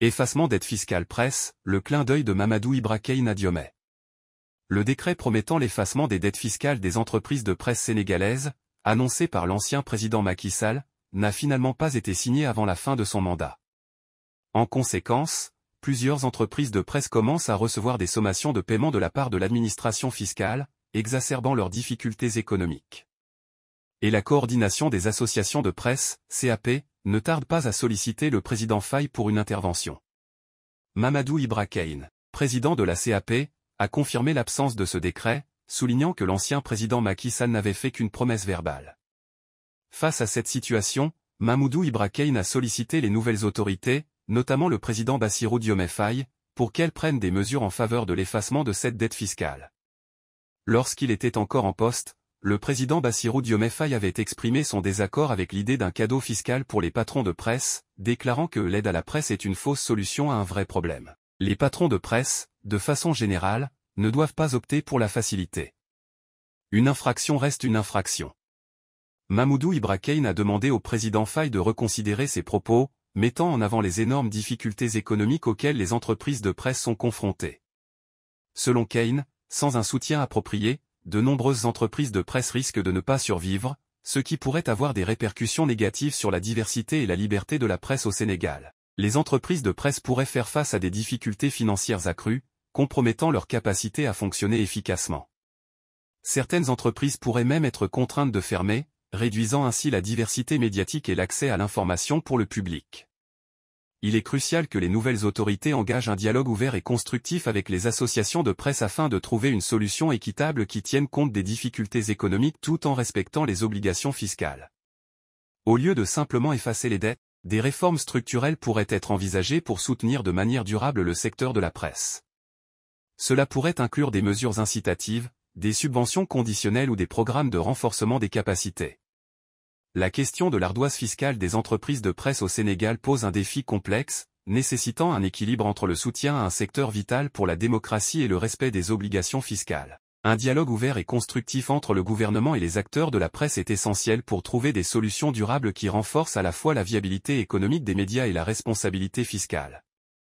Effacement dettes fiscale presse, le clin d'œil de Mamadou Ibrakeïna Nadiomet. Le décret promettant l'effacement des dettes fiscales des entreprises de presse sénégalaises, annoncé par l'ancien président Macky Sall, n'a finalement pas été signé avant la fin de son mandat. En conséquence, plusieurs entreprises de presse commencent à recevoir des sommations de paiement de la part de l'administration fiscale, exacerbant leurs difficultés économiques. Et la coordination des associations de presse, CAP, ne tarde pas à solliciter le président Faye pour une intervention. Mamadou Ibrahim, président de la CAP, a confirmé l'absence de ce décret, soulignant que l'ancien président Macky n'avait fait qu'une promesse verbale. Face à cette situation, Mamadou Ibrahim a sollicité les nouvelles autorités, notamment le président Bassirou Diomaye Faye, pour qu'elles prennent des mesures en faveur de l'effacement de cette dette fiscale. Lorsqu'il était encore en poste, le président Bassirou Diomé avait exprimé son désaccord avec l'idée d'un cadeau fiscal pour les patrons de presse, déclarant que l'aide à la presse est une fausse solution à un vrai problème. Les patrons de presse, de façon générale, ne doivent pas opter pour la facilité. Une infraction reste une infraction. Mamoudou Kane a demandé au président Faye de reconsidérer ses propos, mettant en avant les énormes difficultés économiques auxquelles les entreprises de presse sont confrontées. Selon Kane, sans un soutien approprié, de nombreuses entreprises de presse risquent de ne pas survivre, ce qui pourrait avoir des répercussions négatives sur la diversité et la liberté de la presse au Sénégal. Les entreprises de presse pourraient faire face à des difficultés financières accrues, compromettant leur capacité à fonctionner efficacement. Certaines entreprises pourraient même être contraintes de fermer, réduisant ainsi la diversité médiatique et l'accès à l'information pour le public il est crucial que les nouvelles autorités engagent un dialogue ouvert et constructif avec les associations de presse afin de trouver une solution équitable qui tienne compte des difficultés économiques tout en respectant les obligations fiscales. Au lieu de simplement effacer les dettes, des réformes structurelles pourraient être envisagées pour soutenir de manière durable le secteur de la presse. Cela pourrait inclure des mesures incitatives, des subventions conditionnelles ou des programmes de renforcement des capacités. La question de l'ardoise fiscale des entreprises de presse au Sénégal pose un défi complexe, nécessitant un équilibre entre le soutien à un secteur vital pour la démocratie et le respect des obligations fiscales. Un dialogue ouvert et constructif entre le gouvernement et les acteurs de la presse est essentiel pour trouver des solutions durables qui renforcent à la fois la viabilité économique des médias et la responsabilité fiscale.